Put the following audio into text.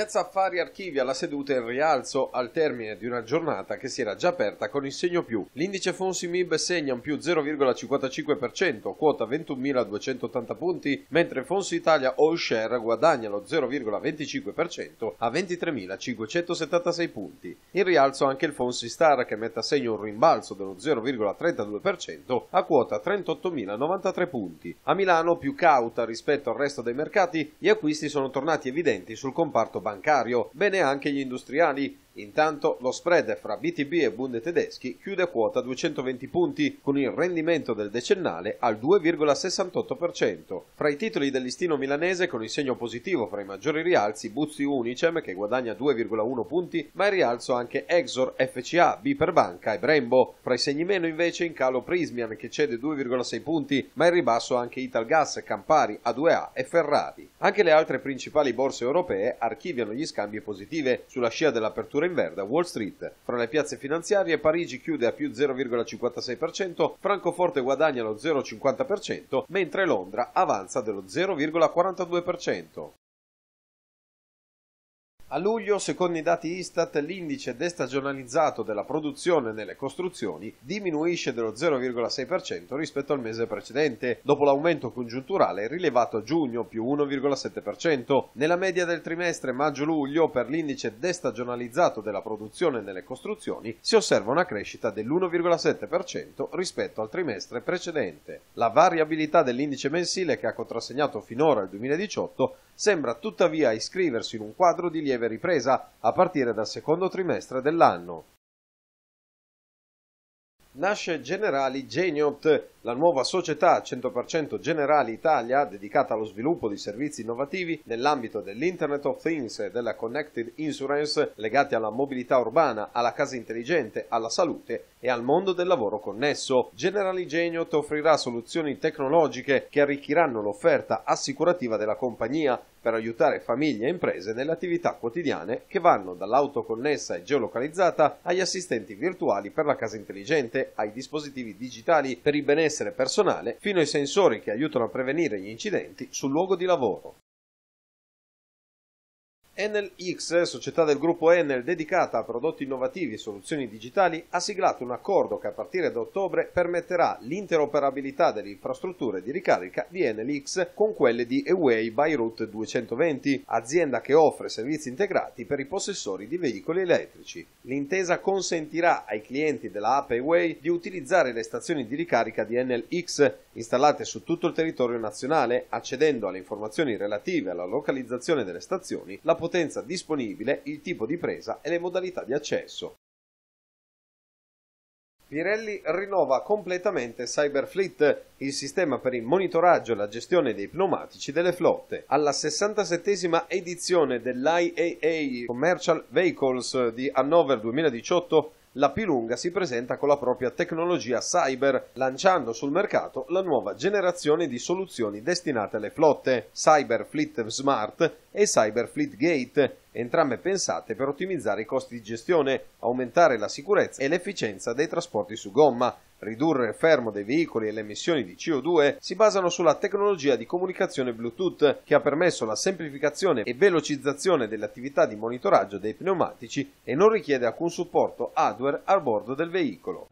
Piazza Affari archivi alla seduta in rialzo al termine di una giornata che si era già aperta con il segno più. L'indice Fonsi MIB segna un più 0,55%, quota 21.280 punti, mentre Fonsi Italia All Share guadagna lo 0,25% a 23.576 punti. In rialzo anche il Fonsi Star che mette a segno un rimbalzo dello 0,32% a quota 38.093 punti. A Milano, più cauta rispetto al resto dei mercati, gli acquisti sono tornati evidenti sul comparto bancario bancario, bene anche gli industriali Intanto lo spread fra BTB e Bund tedeschi chiude quota 220 punti con il rendimento del decennale al 2,68%. Fra i titoli del listino milanese con il segno positivo fra i maggiori rialzi Buzzi Unicem che guadagna 2,1 punti ma in rialzo anche Exor, FCA, Biperbanca e Brembo. Fra i segni meno invece in calo Prismian che cede 2,6 punti ma in ribasso anche Italgas, Campari, A2A e Ferrari. Anche le altre principali borse europee archiviano gli scambi positive sulla scia dell'apertura in in verde a Wall Street. Fra le piazze finanziarie Parigi chiude a più 0,56%, Francoforte guadagna lo 0,50%, mentre Londra avanza dello 0,42%. A luglio, secondo i dati Istat, l'indice destagionalizzato della produzione nelle costruzioni diminuisce dello 0,6% rispetto al mese precedente, dopo l'aumento congiunturale rilevato a giugno più 1,7%. Nella media del trimestre maggio-luglio, per l'indice destagionalizzato della produzione nelle costruzioni si osserva una crescita dell'1,7% rispetto al trimestre precedente. La variabilità dell'indice mensile che ha contrassegnato finora il 2018 sembra tuttavia iscriversi in un quadro di lieve breve ripresa a partire dal secondo trimestre dell'anno. Nasce Generali Geniot, la nuova società 100% Generali Italia, dedicata allo sviluppo di servizi innovativi nell'ambito dell'Internet of Things e della Connected Insurance legati alla mobilità urbana, alla casa intelligente, alla salute e al mondo del lavoro connesso. Generali Geniot offrirà soluzioni tecnologiche che arricchiranno l'offerta assicurativa della compagnia per aiutare famiglie e imprese nelle attività quotidiane che vanno dall'auto connessa e geolocalizzata agli assistenti virtuali per la casa intelligente, ai dispositivi digitali per i benessere benessere personale fino ai sensori che aiutano a prevenire gli incidenti sul luogo di lavoro. Enel X, società del gruppo Enel dedicata a prodotti innovativi e soluzioni digitali, ha siglato un accordo che a partire da ottobre permetterà l'interoperabilità delle infrastrutture di ricarica di Enel X con quelle di Away by Route 220, azienda che offre servizi integrati per i possessori di veicoli elettrici. L'intesa consentirà ai clienti della app Away di utilizzare le stazioni di ricarica di Enel X installate su tutto il territorio nazionale, accedendo alle informazioni relative alla localizzazione delle stazioni, la potenza potenza disponibile, il tipo di presa e le modalità di accesso. Pirelli rinnova completamente Cyberfleet, il sistema per il monitoraggio e la gestione dei pneumatici delle flotte. Alla 67 edizione dell'IAA Commercial Vehicles di Hannover 2018 la Pilunga si presenta con la propria tecnologia cyber, lanciando sul mercato la nuova generazione di soluzioni destinate alle flotte, Cyber Fleet Smart e Cyber Fleet Gate, entrambe pensate per ottimizzare i costi di gestione, aumentare la sicurezza e l'efficienza dei trasporti su gomma. Ridurre il fermo dei veicoli e le emissioni di CO2 si basano sulla tecnologia di comunicazione Bluetooth che ha permesso la semplificazione e velocizzazione delle attività di monitoraggio dei pneumatici e non richiede alcun supporto hardware a bordo del veicolo.